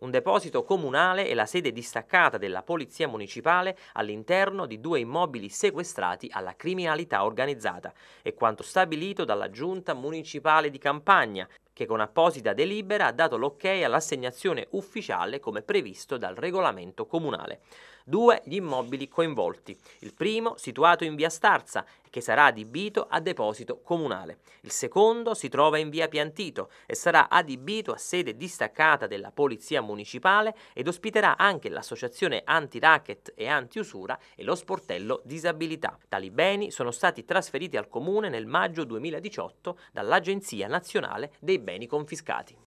un deposito comunale e la sede distaccata della Polizia Municipale all'interno di due immobili sequestrati alla criminalità organizzata, è quanto stabilito dalla Giunta Municipale di Campagna, che con apposita delibera ha dato l'ok all'assegnazione ufficiale come previsto dal regolamento comunale. Due gli immobili coinvolti. Il primo, situato in via Starza, che sarà adibito a deposito comunale. Il secondo si trova in via Piantito e sarà adibito a sede distaccata della Polizia Municipale ed ospiterà anche l'associazione anti-racket e anti-usura e lo sportello disabilità. Tali beni sono stati trasferiti al Comune nel maggio 2018 dall'Agenzia Nazionale dei Beni Confiscati.